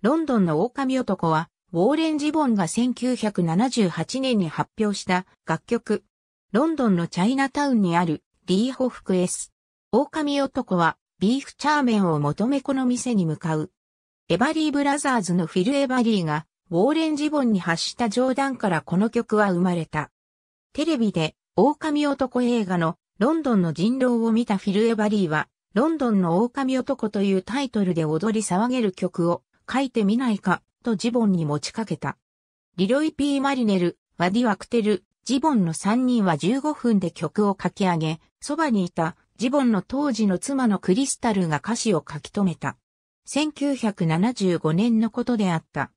ロンドンの狼男は、ウォーレン・ジボンが1978年に発表した楽曲。ロンドンのチャイナタウンにあるリーホフクエス。狼男はビーフチャーメンを求めこの店に向かう。エバリーブラザーズのフィル・エバリーがウォーレン・ジボンに発した冗談からこの曲は生まれた。テレビで狼男映画のロンドンの人狼を見たフィル・エバリーはロンドンの狼男というタイトルで踊り騒げる曲を書いてみないか、とジボンに持ちかけた。リロイ・ピー・マリネル、ワディ・ワクテル、ジボンの3人は15分で曲を書き上げ、そばにいたジボンの当時の妻のクリスタルが歌詞を書き留めた。1975年のことであった。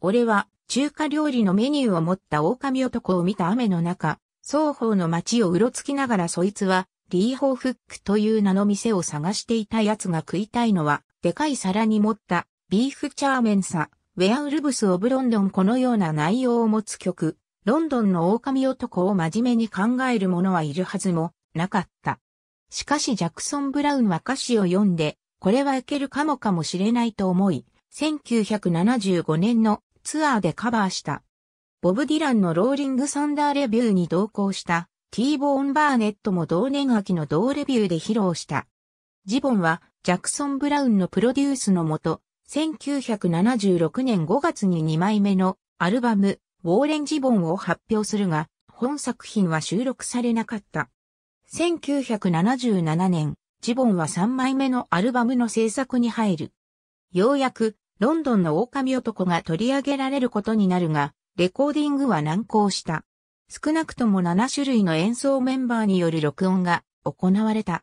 俺は中華料理のメニューを持った狼男を見た雨の中、双方の街をうろつきながらそいつは、リーホーフックという名の店を探していた奴が食いたいのは、でかい皿に持ったビーフチャーメンサ、ウェアウルブス・オブ・ロンドンこのような内容を持つ曲、ロンドンの狼男を真面目に考える者はいるはずもなかった。しかしジャクソン・ブラウンは歌詞を読んで、これはいけるかもかもしれないと思い、1975年のツアーでカバーした。ボブ・ディランのローリング・サンダーレビューに同行した、ティーボーン・バーネットも同年秋の同レビューで披露した。ジボンは、ジャクソン・ブラウンのプロデュースのもと、1976年5月に2枚目のアルバム、ウォーレンジボンを発表するが、本作品は収録されなかった。1977年、ジボンは3枚目のアルバムの制作に入る。ようやく、ロンドンの狼男が取り上げられることになるが、レコーディングは難航した。少なくとも7種類の演奏メンバーによる録音が行われた。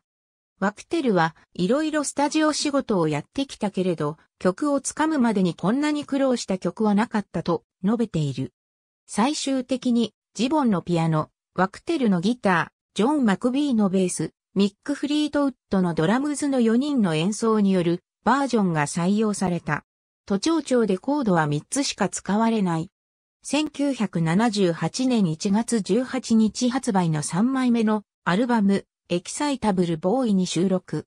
ワクテルは、いろいろスタジオ仕事をやってきたけれど、曲をつかむまでにこんなに苦労した曲はなかったと述べている。最終的に、ジボンのピアノ、ワクテルのギター、ジョン・マクビーのベース、ミック・フリートウッドのドラムズの4人の演奏によるバージョンが採用された。都庁長でコードは3つしか使われない。1978年1月18日発売の3枚目のアルバムエキサイタブルボーイに収録。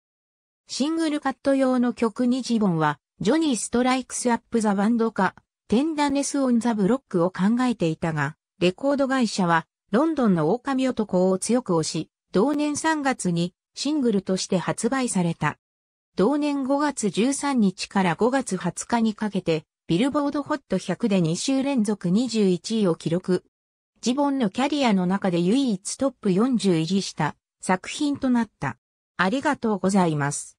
シングルカット用の曲にジボンは、ジョニー・ストライクス・アップ・ザ・バンドか、テンダネス・オン・ザ・ブロックを考えていたが、レコード会社は、ロンドンの狼男を強く押し、同年3月にシングルとして発売された。同年5月13日から5月20日にかけて、ビルボードホット100で2週連続21位を記録。ジボンのキャリアの中で唯一トップ40入りした作品となった。ありがとうございます。